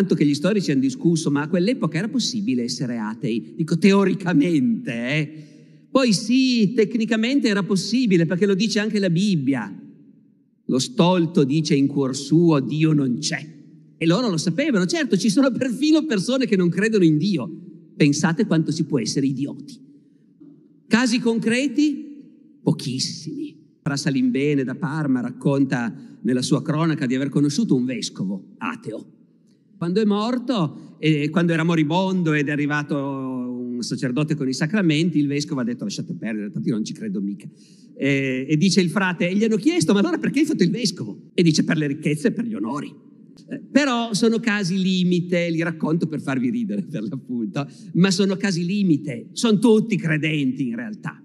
tanto che gli storici hanno discusso, ma a quell'epoca era possibile essere atei, dico teoricamente, eh? Poi sì, tecnicamente era possibile, perché lo dice anche la Bibbia. Lo stolto dice in cuor suo Dio non c'è. E loro lo sapevano, certo, ci sono perfino persone che non credono in Dio. Pensate quanto si può essere idioti. Casi concreti? Pochissimi. Rasalimbene da Parma racconta nella sua cronaca di aver conosciuto un vescovo ateo quando è morto, eh, quando era moribondo ed è arrivato un sacerdote con i sacramenti, il vescovo ha detto lasciate perdere, tanto io non ci credo mica. Eh, e dice il frate, e gli hanno chiesto, ma allora perché hai fatto il vescovo? E dice per le ricchezze e per gli onori. Eh, però sono casi limite, li racconto per farvi ridere per l'appunto, ma sono casi limite, sono tutti credenti in realtà.